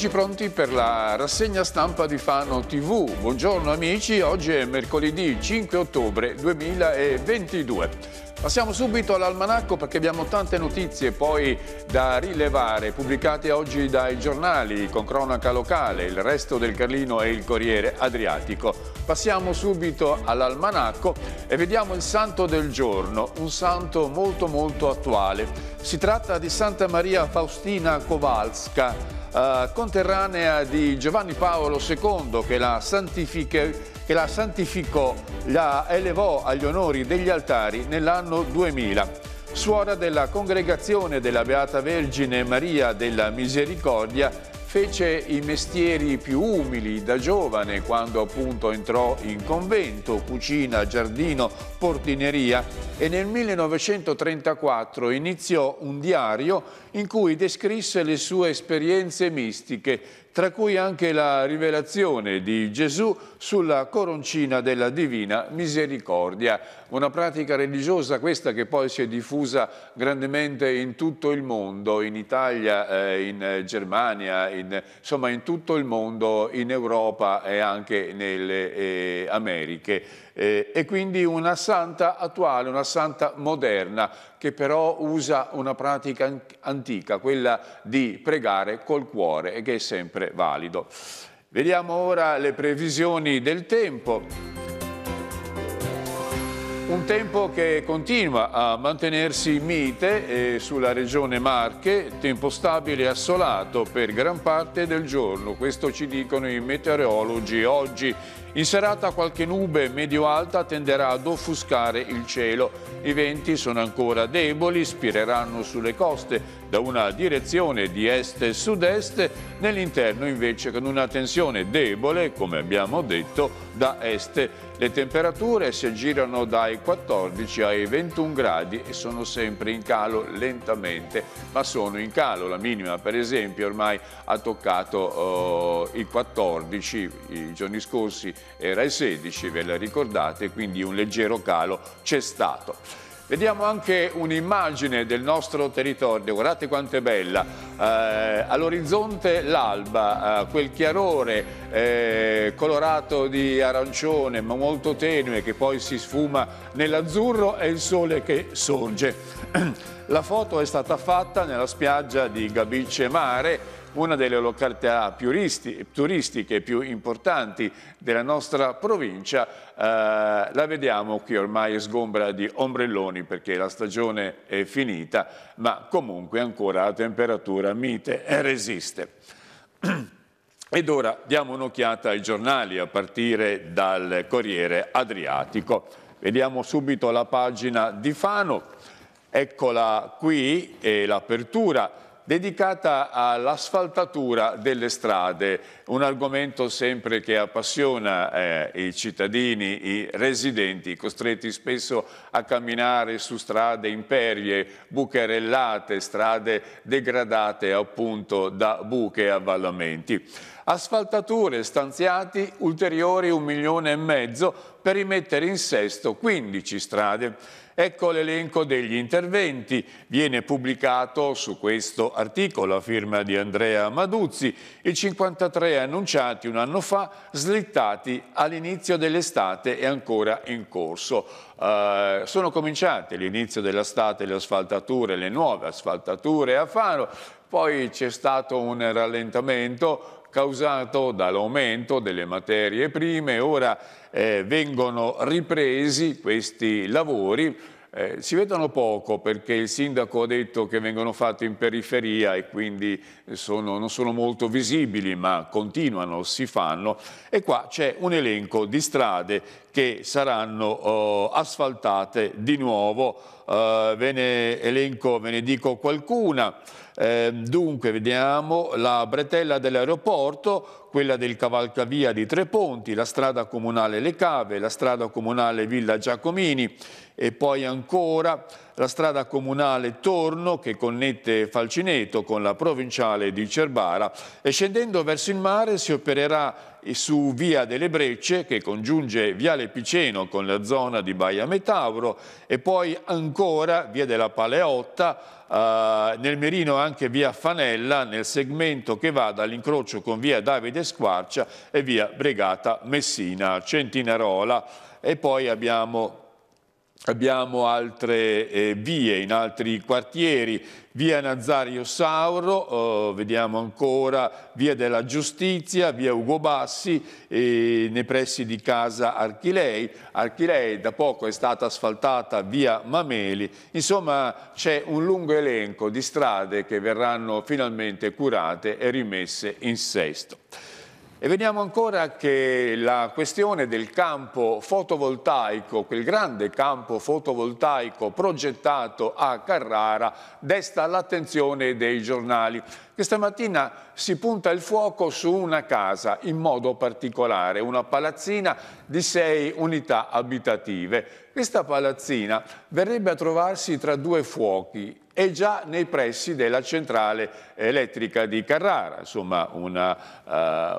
Eccoci pronti per la rassegna stampa di Fano TV. Buongiorno amici, oggi è mercoledì 5 ottobre 2022. Passiamo subito all'almanacco perché abbiamo tante notizie poi da rilevare, pubblicate oggi dai giornali con cronaca locale, il resto del Carlino e il Corriere Adriatico. Passiamo subito all'almanacco e vediamo il santo del giorno, un santo molto molto attuale. Si tratta di Santa Maria Faustina Kowalska, eh, conterranea di Giovanni Paolo II che la, che la santificò, la elevò agli onori degli altari nell'anno 2000 suora della Congregazione della Beata Vergine Maria della Misericordia, fece i mestieri più umili da giovane quando appunto entrò in convento, cucina, giardino, portineria e nel 1934 iniziò un diario in cui descrisse le sue esperienze mistiche, tra cui anche la rivelazione di Gesù sulla coroncina della Divina Misericordia, una pratica religiosa questa che poi si è diffusa grandemente in tutto il mondo, in Italia, eh, in Germania, in, insomma in tutto il mondo, in Europa e anche nelle eh, Americhe eh, e quindi una santa attuale, una santa moderna che però usa una pratica antica, quella di pregare col cuore e che è sempre valido. Vediamo ora le previsioni del tempo. Un tempo che continua a mantenersi mite eh, sulla regione Marche, tempo stabile e assolato per gran parte del giorno, questo ci dicono i meteorologi oggi in serata qualche nube medio-alta tenderà ad offuscare il cielo. I venti sono ancora deboli, spireranno sulle coste, da una direzione di est-sud-est, nell'interno invece con una tensione debole, come abbiamo detto, da est. Le temperature si aggirano dai 14 ai 21 gradi e sono sempre in calo lentamente, ma sono in calo. La minima, per esempio, ormai ha toccato eh, i 14, i giorni scorsi era i 16, ve la ricordate, quindi un leggero calo c'è stato. Vediamo anche un'immagine del nostro territorio, guardate quanto è bella, eh, all'orizzonte l'alba, eh, quel chiarore eh, colorato di arancione ma molto tenue che poi si sfuma nell'azzurro e il sole che sorge. La foto è stata fatta nella spiaggia di Gabice Mare una delle località più turistiche più importanti della nostra provincia, eh, la vediamo qui ormai sgombra di ombrelloni perché la stagione è finita, ma comunque ancora a temperatura mite e resiste. Ed ora diamo un'occhiata ai giornali a partire dal Corriere Adriatico. Vediamo subito la pagina di Fano, eccola qui, l'apertura dedicata all'asfaltatura delle strade, un argomento sempre che appassiona eh, i cittadini, i residenti, costretti spesso a camminare su strade imperie, bucherellate, strade degradate appunto da buche e avvallamenti. Asfaltature stanziati ulteriori un milione e mezzo per rimettere in sesto 15 strade. Ecco l'elenco degli interventi, viene pubblicato su questo articolo a firma di Andrea Maduzzi, i 53 annunciati un anno fa, slittati all'inizio dell'estate e ancora in corso. Eh, sono cominciate l'inizio dell'estate le asfaltature, le nuove asfaltature a Faro, poi c'è stato un rallentamento causato dall'aumento delle materie prime. Ora eh, vengono ripresi questi lavori. Eh, si vedono poco perché il sindaco ha detto che vengono fatti in periferia e quindi sono, non sono molto visibili ma continuano, si fanno e qua c'è un elenco di strade che saranno oh, asfaltate di nuovo, eh, ve ne elenco, ve ne dico qualcuna. Eh, dunque vediamo la bretella dell'aeroporto, quella del cavalcavia di Tre Ponti, la strada comunale Le Cave, la strada comunale Villa Giacomini e poi ancora la strada comunale Torno che connette Falcineto con la provinciale di Cerbara e scendendo verso il mare si opererà su Via delle Brecce che congiunge Viale Piceno con la zona di Baia Metauro e poi ancora Via della Paleotta, eh, nel Merino anche Via Fanella nel segmento che va dall'incrocio con Via Davide Squarcia e Via Brigata Messina Centinarola e poi abbiamo abbiamo altre eh, vie in altri quartieri, via Nazario Sauro, eh, vediamo ancora via della Giustizia, via Ugo Bassi, eh, nei pressi di casa Archilei, Archilei da poco è stata asfaltata via Mameli, insomma c'è un lungo elenco di strade che verranno finalmente curate e rimesse in sesto. E vediamo ancora che la questione del campo fotovoltaico, quel grande campo fotovoltaico progettato a Carrara, desta l'attenzione dei giornali. Questa mattina si punta il fuoco su una casa in modo particolare, una palazzina di sei unità abitative. Questa palazzina verrebbe a trovarsi tra due fuochi e già nei pressi della centrale elettrica di Carrara, insomma una,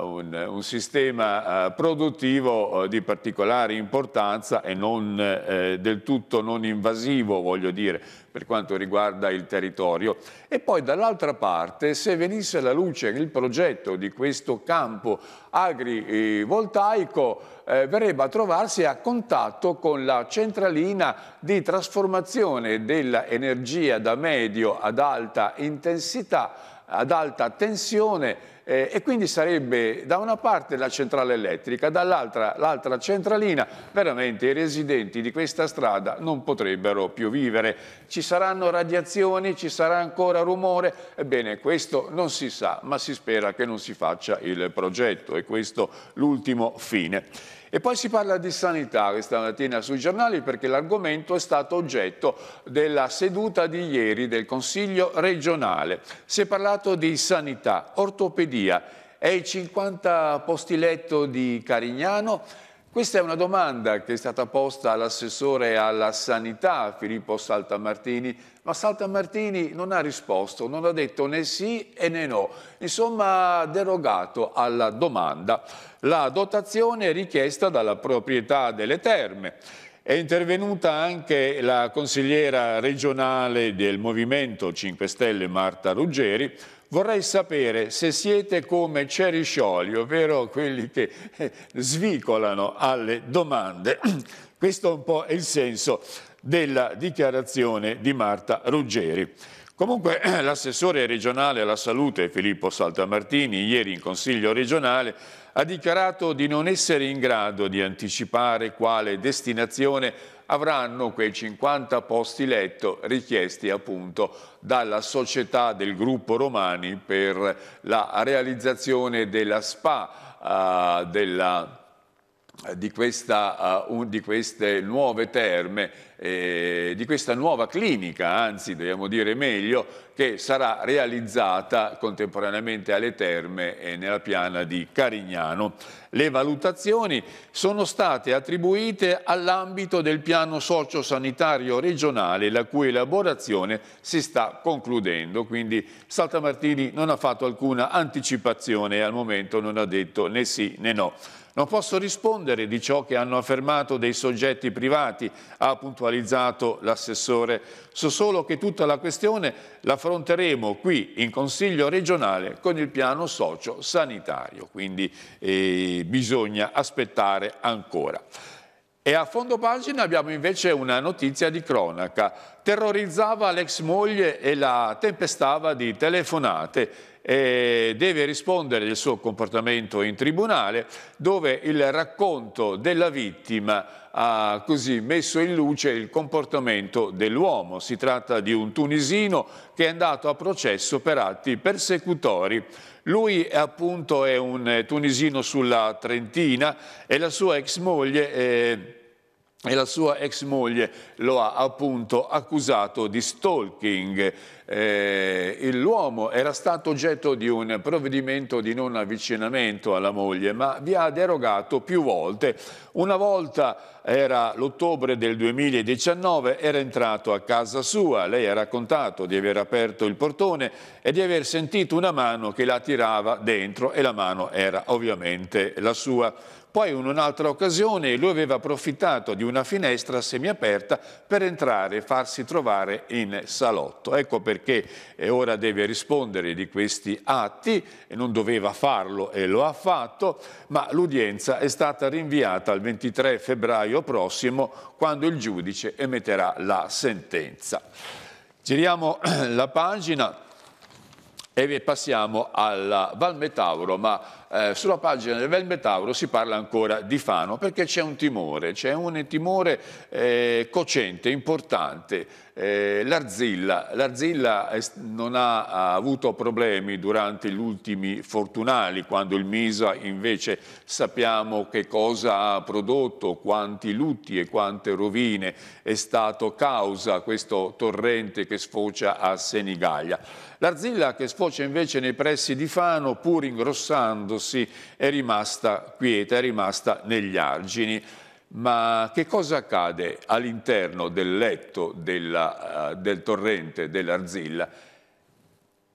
uh, un, un, sistema uh, produttivo uh, di particolare importanza e non del tutto non invasivo, voglio dire, per quanto riguarda il territorio. E poi dall'altra parte, se venisse alla luce il progetto di questo campo agrivoltaico, eh, verrebbe a trovarsi a contatto con la centralina di trasformazione dell'energia da medio ad alta intensità ad alta tensione eh, e quindi sarebbe da una parte la centrale elettrica, dall'altra l'altra centralina, veramente i residenti di questa strada non potrebbero più vivere. Ci saranno radiazioni, ci sarà ancora rumore? Ebbene, questo non si sa, ma si spera che non si faccia il progetto e questo l'ultimo fine. E poi si parla di sanità questa mattina sui giornali perché l'argomento è stato oggetto della seduta di ieri del Consiglio regionale. Si è parlato di sanità, ortopedia e i 50 posti letto di Carignano. Questa è una domanda che è stata posta all'assessore alla sanità Filippo Saltamartini ma Saltamartini non ha risposto, non ha detto né sì e né no. Insomma, ha derogato alla domanda la dotazione richiesta dalla proprietà delle terme. È intervenuta anche la consigliera regionale del Movimento 5 Stelle Marta Ruggeri. Vorrei sapere se siete come ceriscioli, ovvero quelli che eh, svicolano alle domande. Questo è un po' il senso della dichiarazione di Marta Ruggeri. Comunque l'assessore regionale alla salute Filippo Saltamartini ieri in consiglio regionale ha dichiarato di non essere in grado di anticipare quale destinazione avranno quei 50 posti letto richiesti appunto dalla società del gruppo Romani per la realizzazione della SPA eh, della, di, questa, uh, ah, un, di queste nuove terme eh, di questa nuova clinica, anzi dobbiamo dire meglio, che sarà realizzata contemporaneamente alle terme e nella piana di Carignano. Le valutazioni sono state attribuite all'ambito del piano socio-sanitario regionale la cui elaborazione si sta concludendo, quindi Salta Martini non ha fatto alcuna anticipazione e al momento non ha detto né sì né no. Non posso rispondere di ciò che hanno affermato dei soggetti privati, ha puntualizzato puntualizzato l'assessore. So solo che tutta la questione l'affronteremo qui in Consiglio regionale con il piano socio-sanitario, quindi eh, bisogna aspettare ancora. E a fondo pagina abbiamo invece una notizia di cronaca. Terrorizzava l'ex moglie e la tempestava di telefonate e deve rispondere del suo comportamento in tribunale dove il racconto della vittima ha così messo in luce il comportamento dell'uomo. Si tratta di un tunisino che è andato a processo per atti persecutori. Lui appunto è un tunisino sulla Trentina e la sua ex moglie... È eh, e la sua ex moglie lo ha appunto accusato di stalking. Eh, l'uomo era stato oggetto di un provvedimento di non avvicinamento alla moglie, ma vi ha derogato più volte. Una volta era l'ottobre del 2019, era entrato a casa sua, lei ha raccontato di aver aperto il portone e di aver sentito una mano che la tirava dentro e la mano era ovviamente la sua. Poi in un'altra occasione lui aveva approfittato di una finestra semiaperta per entrare e farsi trovare in salotto. Ecco perché eh, ora deve rispondere di questi atti, e non doveva farlo e lo ha fatto, ma l'udienza è stata rinviata al 23 febbraio prossimo quando il giudice emetterà la sentenza. Giriamo la pagina e passiamo alla Valmetauro, ma eh, sulla pagina del Velmetauro si parla ancora di Fano perché c'è un timore, c'è un timore eh, cocente, importante. Eh, L'arzilla, eh, non ha, ha, avuto problemi durante gli ultimi fortunali, quando il Misa invece sappiamo che cosa ha prodotto, quanti lutti e quante rovine è stato causa questo torrente che sfocia a Senigallia. L'arzilla che sfocia invece nei pressi di Fano, pur ingrossandosi discorsi è rimasta quieta, è rimasta negli argini. Ma che cosa accade all'interno del letto della, eh, del torrente dell'Arzilla?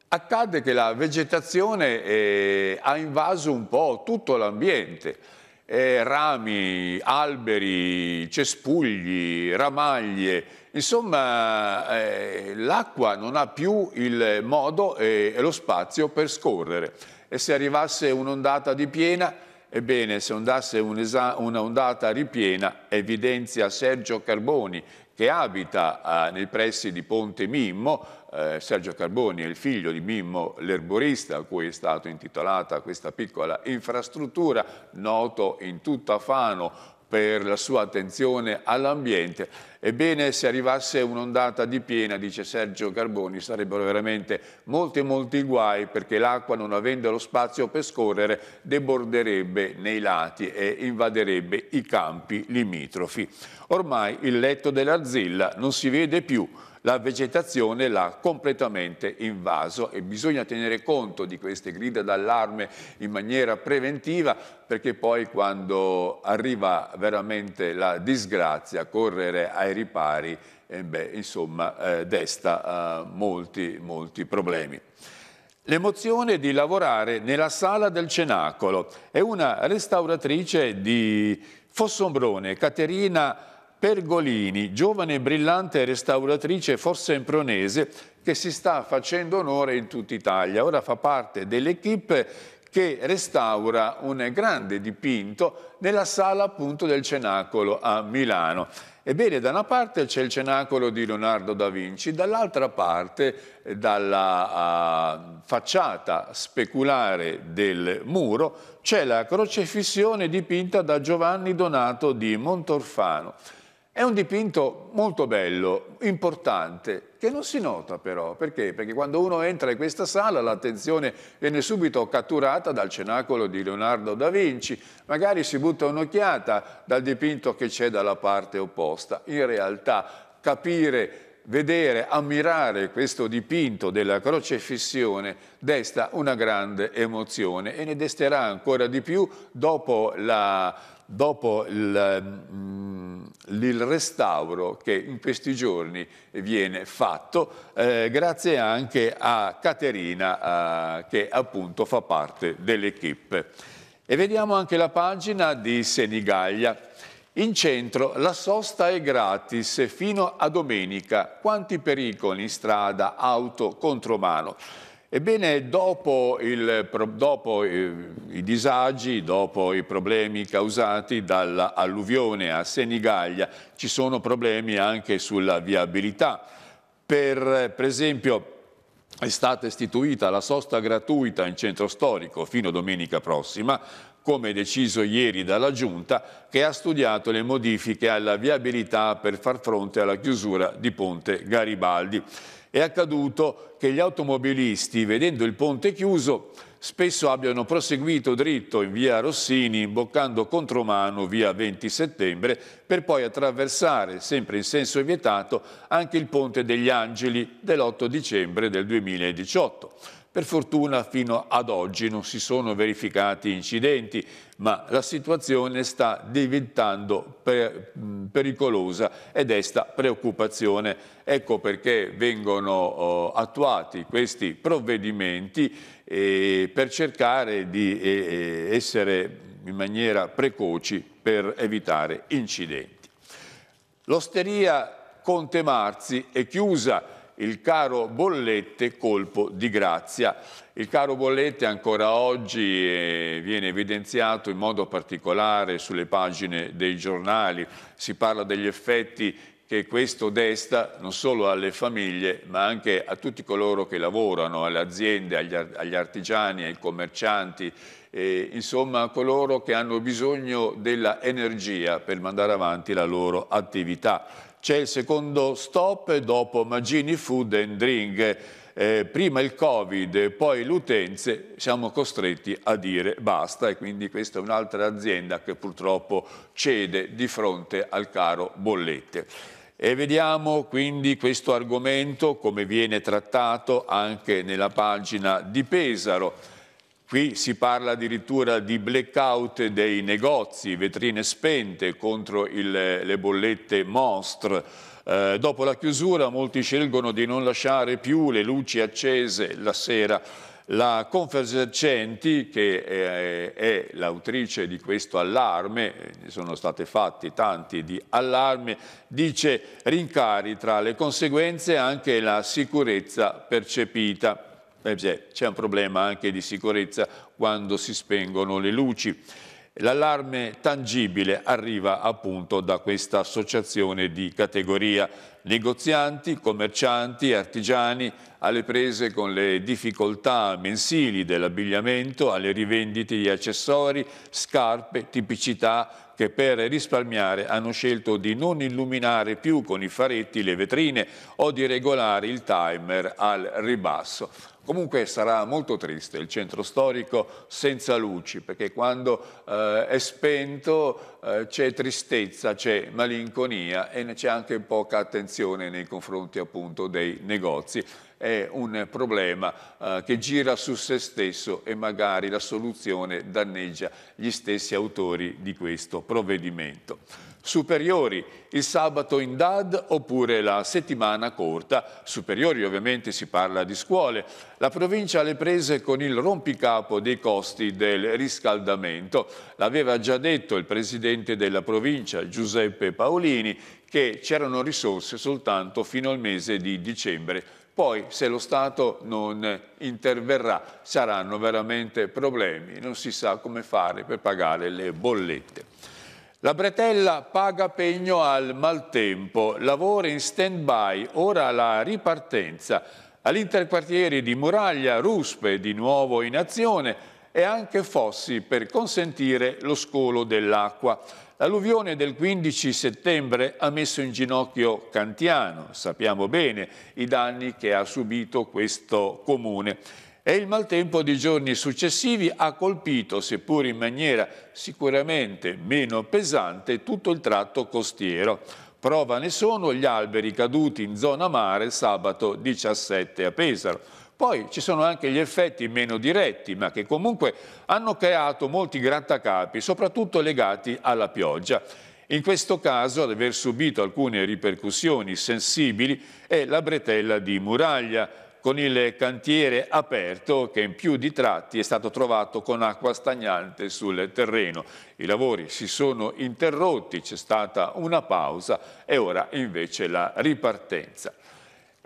Accade che la vegetazione eh, ha invaso un po' tutto l'ambiente. Eh, rami, alberi, cespugli, ramaglie, insomma eh, l'acqua non ha più il modo e lo spazio per scorrere e se arrivasse un'ondata di piena, ebbene se andasse un'ondata ripiena, evidenzia Sergio Carboni che abita eh, nei pressi di Ponte Mimmo, eh, Sergio Carboni è il figlio di Mimmo l'erborista a cui è stata intitolata questa piccola infrastruttura, noto in tutta Fano per la sua attenzione all'ambiente. Ebbene, se arrivasse un'ondata di piena, dice Sergio Carboni, sarebbero veramente molti molti guai perché l'acqua, non avendo lo spazio per scorrere, deborderebbe nei lati e invaderebbe i campi limitrofi. Ormai il letto della zilla non si vede più, la vegetazione l'ha completamente invaso e bisogna tenere conto di queste grida d'allarme in maniera preventiva perché poi quando arriva veramente la disgrazia correre ai ripari eh beh, insomma, eh, desta eh, molti, molti problemi. L'emozione di lavorare nella sala del Cenacolo è una restauratrice di Fossombrone, Caterina Pergolini, giovane brillante restauratrice forse fossempronese che si sta facendo onore in tutta Italia. Ora fa parte dell'equipe che restaura un grande dipinto nella sala appunto del Cenacolo a Milano. Ebbene, da una parte c'è il Cenacolo di Leonardo da Vinci, dall'altra parte, eh, dalla uh, facciata speculare del muro, c'è la crocefissione dipinta da Giovanni Donato di Montorfano. È un dipinto molto bello, importante, che non si nota però. Perché? Perché quando uno entra in questa sala l'attenzione viene subito catturata dal cenacolo di Leonardo da Vinci. Magari si butta un'occhiata dal dipinto che c'è dalla parte opposta. In realtà capire vedere, ammirare questo dipinto della crocefissione desta una grande emozione e ne desterà ancora di più dopo la dopo il, mm, il, restauro che in questi giorni viene fatto, eh, grazie anche a Caterina eh, che appunto fa parte dell'equipe. E vediamo anche la pagina di Senigallia. In centro la sosta è gratis fino a domenica. Quanti pericoli in strada, auto, contromano. Ebbene, dopo, il, dopo, eh, i disagi, dopo i problemi causati dall'alluvione a Senigallia, ci sono problemi anche sulla viabilità. Per, per esempio, è stata istituita la sosta gratuita in centro storico fino a domenica prossima, come deciso ieri dalla Giunta, che ha studiato le modifiche alla viabilità per far fronte alla chiusura di Ponte Garibaldi è accaduto che gli automobilisti, vedendo il ponte chiuso, spesso abbiano proseguito dritto in via Rossini, imboccando contromano via 20 settembre, per poi attraversare, sempre in senso vietato, anche il ponte degli Angeli dell'8 dicembre del 2018. Per fortuna fino ad oggi non si sono verificati incidenti ma la situazione sta diventando pericolosa ed esta preoccupazione. Ecco perché vengono oh, attuati questi provvedimenti eh, per cercare di eh, eh, essere in maniera precoci per evitare incidenti. L'osteria Conte Marzi è chiusa, il caro bollette colpo di grazia. Il caro bollette ancora oggi eh, viene evidenziato in modo particolare sulle pagine dei giornali, si parla degli effetti che questo desta non solo alle famiglie ma anche a tutti coloro che lavorano, alle aziende, agli artigiani, ai commercianti, eh, insomma a coloro che hanno bisogno dell'energia per mandare avanti la loro attività. C'è il secondo stop dopo Magini Food and Drink eh, prima il Covid e poi l'utenze, siamo costretti a dire basta e quindi questa è un'altra azienda che purtroppo cede di fronte al caro bollette. E vediamo quindi questo argomento come viene trattato anche nella pagina di Pesaro. Qui si parla addirittura di blackout dei negozi, vetrine spente contro il, le bollette mostre. Eh, dopo la chiusura molti scelgono di non lasciare più le luci accese la sera. La Confersercenti, che è, eh, è l'autrice di questo allarme, eh, ne sono stati fatti tanti di allarme, dice rincari tra le conseguenze anche la sicurezza percepita. C'è un problema anche di sicurezza quando si spengono le luci. L'allarme tangibile arriva appunto da questa associazione di categoria negozianti, commercianti, artigiani, alle prese con le difficoltà mensili dell'abbigliamento, alle rivendite di accessori, scarpe, tipicità che per risparmiare hanno scelto di non illuminare più con i faretti le vetrine o di regolare il timer al ribasso. Comunque sarà molto triste il centro storico senza luci, perché quando eh, è spento eh, c'è tristezza, c'è malinconia e c'è anche poca attenzione nei confronti appunto dei negozi è un problema eh, che gira su se stesso e magari la soluzione danneggia gli stessi autori di questo provvedimento. Superiori, il sabato in DAD oppure la settimana corta, superiori ovviamente si parla di scuole, la provincia le prese con il rompicapo dei costi del riscaldamento, l'aveva già detto il presidente della provincia Giuseppe Paolini che c'erano risorse soltanto fino al mese di dicembre poi se lo Stato non interverrà saranno veramente problemi, non si sa come fare per pagare le bollette. La bretella paga pegno al maltempo, lavora in stand-by, ora la ripartenza. All'interquartieri di Muraglia, Ruspe di nuovo in azione e anche Fossi per consentire lo scolo dell'acqua. L'alluvione del 15 settembre ha messo in ginocchio Cantiano, sappiamo bene i danni che ha subito questo comune. E il maltempo di giorni successivi ha colpito, seppur in maniera sicuramente meno pesante, tutto il tratto costiero. Prova ne sono gli alberi caduti in zona mare sabato 17 a Pesaro. Poi ci sono anche gli effetti meno diretti, ma che comunque hanno creato molti grattacapi, soprattutto legati alla pioggia. In questo caso ad aver subito alcune ripercussioni sensibili è la bretella di Muraglia, con il cantiere aperto che in più di tratti è stato trovato con acqua stagnante sul terreno. I lavori si sono interrotti, c'è stata una pausa e ora invece la ripartenza.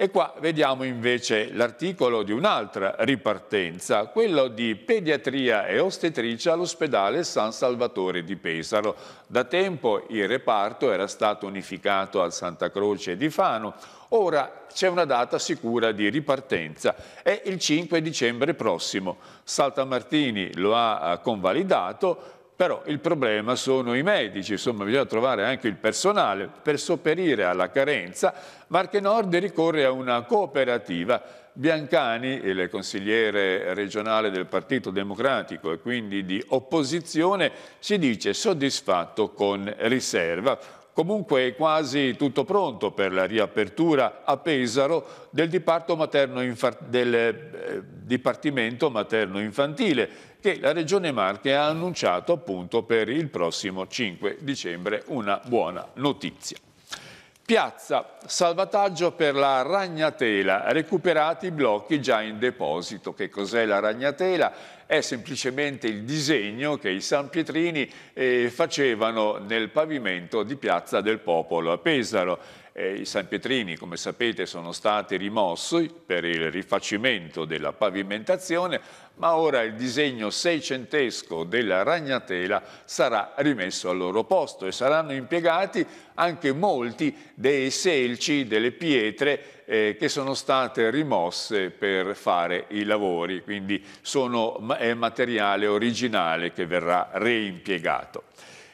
E qua vediamo invece l'articolo di un'altra ripartenza, quello di pediatria e ostetricia all'ospedale San Salvatore di Pesaro. Da tempo il reparto era stato unificato al Santa Croce di Fano, ora c'è una data sicura di ripartenza, è il 5 dicembre prossimo. Saltamartini lo ha eh, convalidato, però il problema sono i medici, insomma bisogna trovare anche il personale per sopperire alla carenza. Marche Nord ricorre a una cooperativa. Biancani, il consigliere regionale del Partito Democratico e quindi di opposizione, si dice soddisfatto con riserva. Comunque è quasi tutto pronto per la riapertura a Pesaro del eh, Dipartimento Materno-Infantile che la Regione Marche ha annunciato appunto per il prossimo 5 dicembre. Una buona notizia. Piazza, salvataggio per la ragnatela, recuperati i blocchi già in deposito. Che cos'è la ragnatela? È semplicemente il disegno che i San Pietrini eh, facevano nel pavimento di Piazza del Popolo a Pesaro. Eh, I San Pietrini, come sapete, sono stati rimossi per il rifacimento della pavimentazione, ma ora il disegno seicentesco della ragnatela sarà rimesso al loro posto e saranno impiegati anche molti dei selci, delle pietre eh, che sono state rimosse per fare i lavori, quindi sono, è materiale originale che verrà reimpiegato.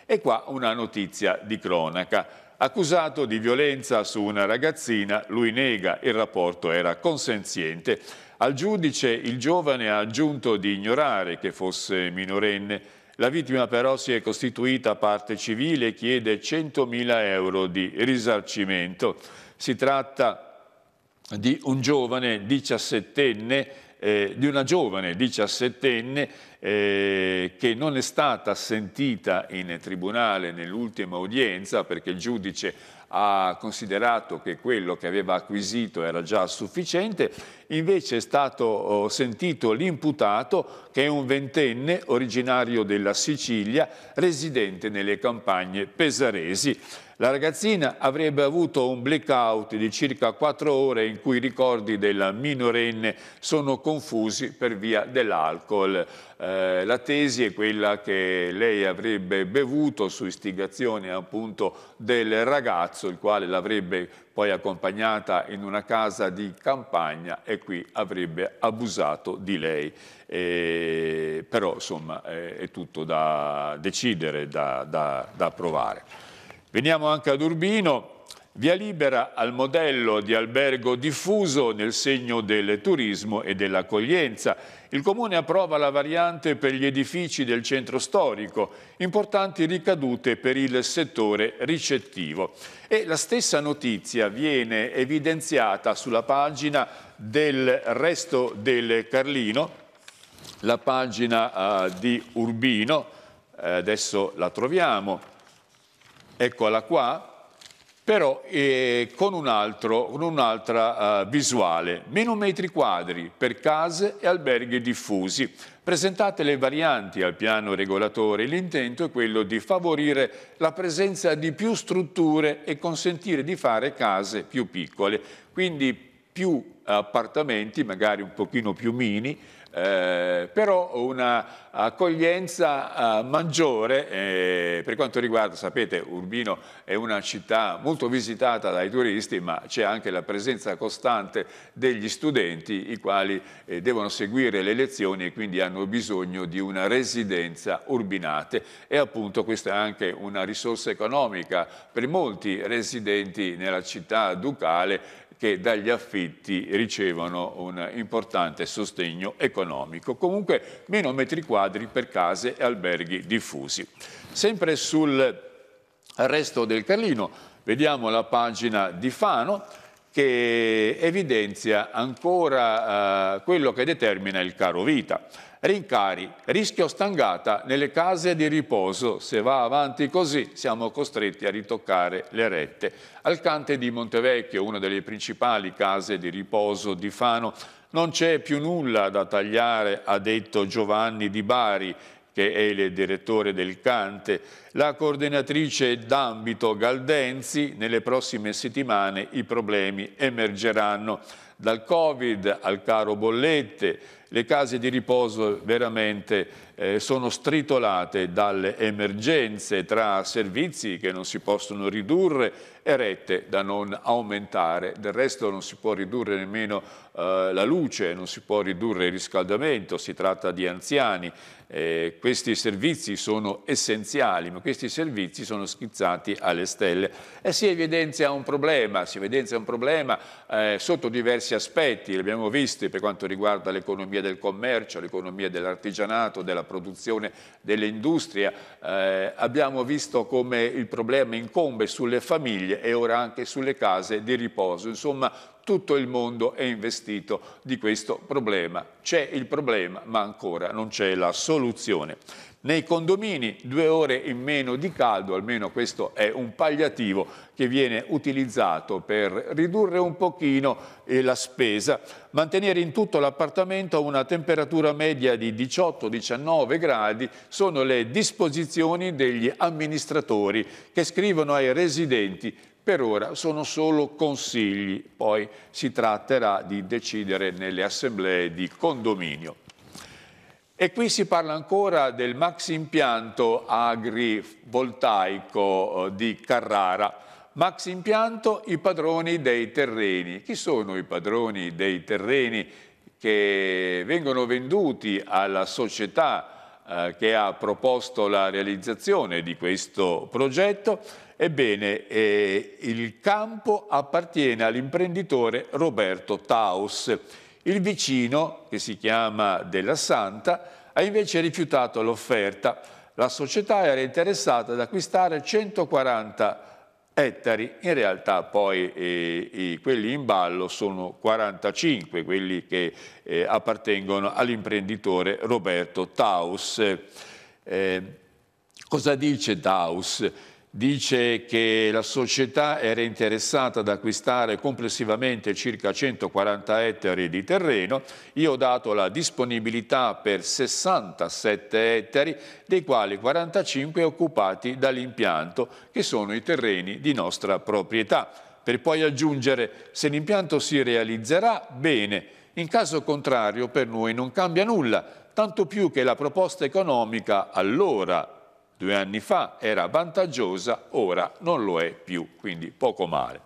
E qua una notizia di cronaca. Accusato di violenza su una ragazzina, lui nega il rapporto era consenziente. Al giudice il giovane ha aggiunto di ignorare che fosse minorenne. La vittima però si è costituita parte civile e chiede 100.000 euro di risarcimento. Si tratta di un giovane diciassettenne eh, di una giovane diciassettenne eh, che non è stata sentita in tribunale nell'ultima udienza perché il giudice ha considerato che quello che aveva acquisito era già sufficiente, invece è stato oh, sentito l'imputato che è un ventenne originario della Sicilia, residente nelle campagne pesaresi. La ragazzina avrebbe avuto un blackout di circa quattro ore in cui i ricordi della minorenne sono confusi per via dell'alcol. Eh, la tesi è quella che lei avrebbe bevuto su istigazione appunto del ragazzo, il quale l'avrebbe poi accompagnata in una casa di campagna e qui avrebbe abusato di lei. Eh, però insomma è, è, tutto da decidere, da, da, da provare. Veniamo anche ad Urbino, Via libera al modello di albergo diffuso nel segno del turismo e dell'accoglienza. Il Comune approva la variante per gli edifici del centro storico, importanti ricadute per il settore ricettivo. E la stessa notizia viene evidenziata sulla pagina del Resto del Carlino, la pagina ah, di Urbino, eh, adesso la troviamo, eccola qua, però eh, con, un'altra un uh, eh, visuale, meno metri quadri per case e alberghi diffusi. Presentate le varianti al piano regolatore, l'intento è quello di favorire la presenza di più strutture e consentire di fare case più piccole, quindi più eh, appartamenti, magari un pochino più mini, eh, però un'accoglienza eh, maggiore eh, per quanto riguarda, sapete, Urbino è una città molto visitata dai turisti, ma c'è anche la presenza costante degli studenti, i quali eh, devono seguire le lezioni e quindi hanno bisogno di una residenza urbinate e appunto questa è anche una risorsa economica per molti residenti nella città ducale che dagli affitti ricevono un importante sostegno economico, comunque meno metri quadri per case e alberghi diffusi. Sempre sul resto del Carlino vediamo la pagina di Fano che evidenzia ancora eh, quello che determina il caro vita rincari, rischio stangata nelle case di riposo. Se va avanti così siamo costretti a ritoccare le rette. Alcante di Montevecchio, una delle principali case di riposo di Fano, non c'è più nulla da tagliare, ha detto Giovanni Di Bari, che è il direttore del Cante, la coordinatrice d'ambito Galdenzi, nelle prossime settimane i problemi emergeranno. Dal Covid al caro bollette, le case di riposo veramente eh, sono stritolate dalle emergenze tra servizi che non si possono ridurre e rette da non aumentare. Del resto non si può ridurre nemmeno eh, la luce, non si può ridurre il riscaldamento, si tratta di anziani. Eh, questi servizi sono essenziali, ma questi servizi sono schizzati alle stelle e si evidenzia un problema, si evidenzia un problema eh, sotto diversi aspetti, l'abbiamo visto per quanto riguarda l'economia del commercio, l'economia dell'artigianato, della produzione, dell'industria, eh, abbiamo visto come il problema incombe sulle famiglie e ora anche sulle case di riposo, insomma tutto il mondo è investito di questo problema. C'è il problema, ma ancora non c'è la soluzione. Nei condomini due ore in meno di caldo, almeno questo è un pagliativo che viene utilizzato per ridurre un pochino eh, la spesa, mantenere in tutto l'appartamento una temperatura media di 18-19 gradi sono le disposizioni degli amministratori che scrivono ai residenti per ora sono solo consigli, poi si tratterà di decidere nelle assemblee di condominio. E qui si parla ancora del max impianto agrivoltaico eh, di Carrara. Max impianto, i padroni dei terreni. Chi sono i padroni dei terreni che vengono venduti alla società eh, che ha proposto la realizzazione di questo progetto? Ebbene, eh, il campo appartiene all'imprenditore Roberto Taus. Il vicino, che si chiama Della Santa, ha invece rifiutato l'offerta. La società era interessata ad acquistare 140 ettari, in realtà poi eh, i, quelli in ballo sono 45, quelli che eh, appartengono all'imprenditore Roberto Taus. Eh, cosa dice Taus? dice che la società era interessata ad acquistare complessivamente circa 140 ettari di terreno, io ho dato la disponibilità per 67 ettari, dei quali 45 occupati dall'impianto, che sono i terreni di nostra proprietà, per poi aggiungere se l'impianto si realizzerà bene, in caso contrario per noi non cambia nulla, tanto più che la proposta economica allora due anni fa era vantaggiosa, ora non lo è più, quindi poco male.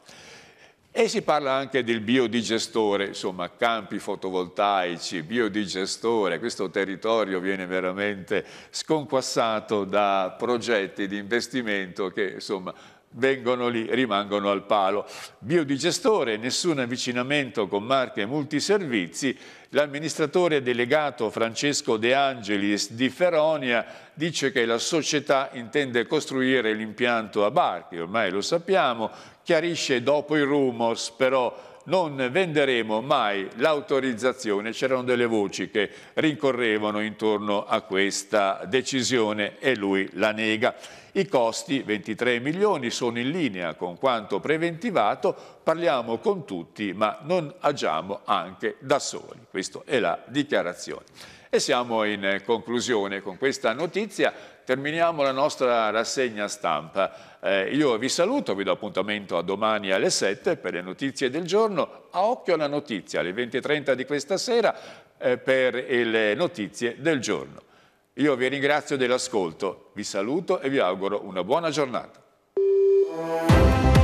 E si parla anche del biodigestore, insomma, campi fotovoltaici, biodigestore, questo territorio viene veramente sconquassato da progetti di investimento che insomma, vengono lì, rimangono al palo. Biodigestore, nessun avvicinamento con marche multiservizi, l'amministratore delegato Francesco De Angelis di Feronia dice che la società intende costruire l'impianto a barche, ormai lo sappiamo, chiarisce dopo i rumors però non venderemo mai l'autorizzazione, c'erano delle voci che rincorrevano intorno a questa decisione e lui la nega. I costi, 23 milioni, sono in linea con quanto preventivato, parliamo con tutti ma non agiamo anche da soli. Questa è la dichiarazione. E siamo in conclusione con questa notizia terminiamo la nostra rassegna stampa. Eh, io vi saluto, vi do appuntamento a domani alle 7 per le notizie del giorno. A occhio alla notizia alle 20.30 di questa sera eh, per le notizie del giorno. Io vi ringrazio dell'ascolto, vi saluto e vi auguro una buona giornata.